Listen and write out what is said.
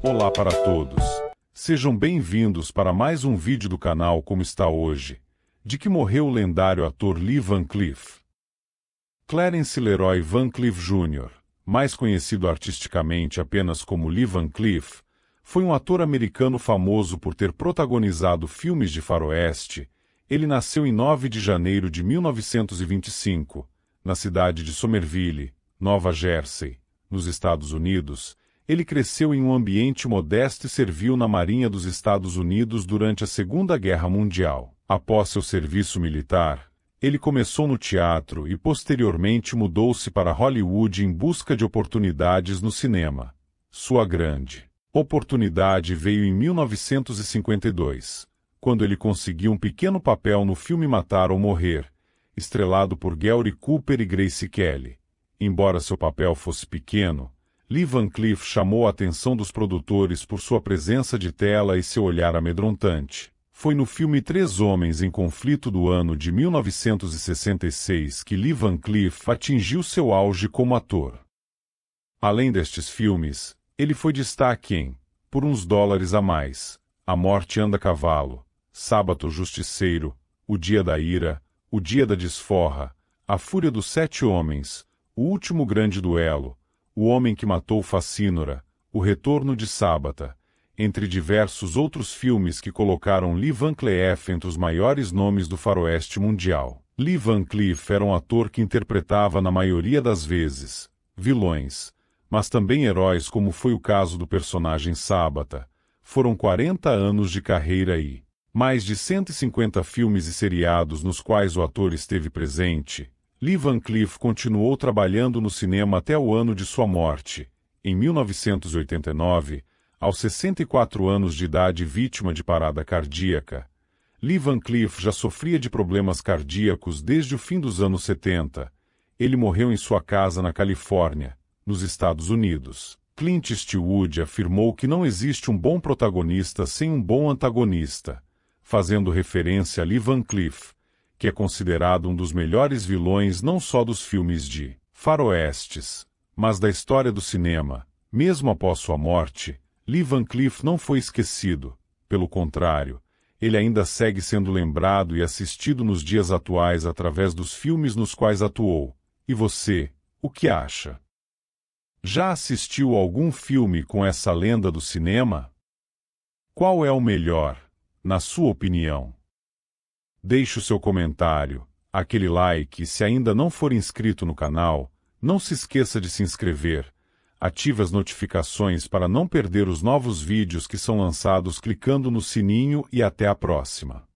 Olá para todos. Sejam bem-vindos para mais um vídeo do canal Como Está Hoje, de que morreu o lendário ator Lee Van Cleef. Clarence Leroy Van Cleef Jr., mais conhecido artisticamente apenas como Lee Van Cleef, foi um ator americano famoso por ter protagonizado filmes de faroeste. Ele nasceu em 9 de janeiro de 1925, na cidade de Somerville, Nova Jersey, nos Estados Unidos, ele cresceu em um ambiente modesto e serviu na Marinha dos Estados Unidos durante a Segunda Guerra Mundial. Após seu serviço militar, ele começou no teatro e posteriormente mudou-se para Hollywood em busca de oportunidades no cinema. Sua grande oportunidade veio em 1952, quando ele conseguiu um pequeno papel no filme Matar ou Morrer, estrelado por Gary Cooper e Grace Kelly. Embora seu papel fosse pequeno, Lee Van Cleef chamou a atenção dos produtores por sua presença de tela e seu olhar amedrontante. Foi no filme Três Homens em Conflito do ano de 1966 que Lee Van Cleef atingiu seu auge como ator. Além destes filmes, ele foi destaque em Por uns dólares a mais, A Morte anda cavalo, Sábado Justiceiro, O Dia da Ira, O Dia da Desforra, A Fúria dos Sete Homens, O Último Grande Duelo, o Homem que Matou Facínora, O Retorno de Sábata, entre diversos outros filmes que colocaram Lee Van Cleef entre os maiores nomes do faroeste mundial. Lee Van Cleef era um ator que interpretava na maioria das vezes vilões, mas também heróis como foi o caso do personagem Sábata. Foram 40 anos de carreira e mais de 150 filmes e seriados nos quais o ator esteve presente, Lee Van Cleef continuou trabalhando no cinema até o ano de sua morte. Em 1989, aos 64 anos de idade vítima de parada cardíaca, Lee Van Cleef já sofria de problemas cardíacos desde o fim dos anos 70. Ele morreu em sua casa na Califórnia, nos Estados Unidos. Clint Eastwood afirmou que não existe um bom protagonista sem um bom antagonista, fazendo referência a Lee Van Cleef que é considerado um dos melhores vilões não só dos filmes de faroestes, mas da história do cinema. Mesmo após sua morte, Lee Van Cleef não foi esquecido. Pelo contrário, ele ainda segue sendo lembrado e assistido nos dias atuais através dos filmes nos quais atuou. E você, o que acha? Já assistiu algum filme com essa lenda do cinema? Qual é o melhor, na sua opinião? Deixe o seu comentário, aquele like e se ainda não for inscrito no canal, não se esqueça de se inscrever. Ative as notificações para não perder os novos vídeos que são lançados clicando no sininho e até a próxima.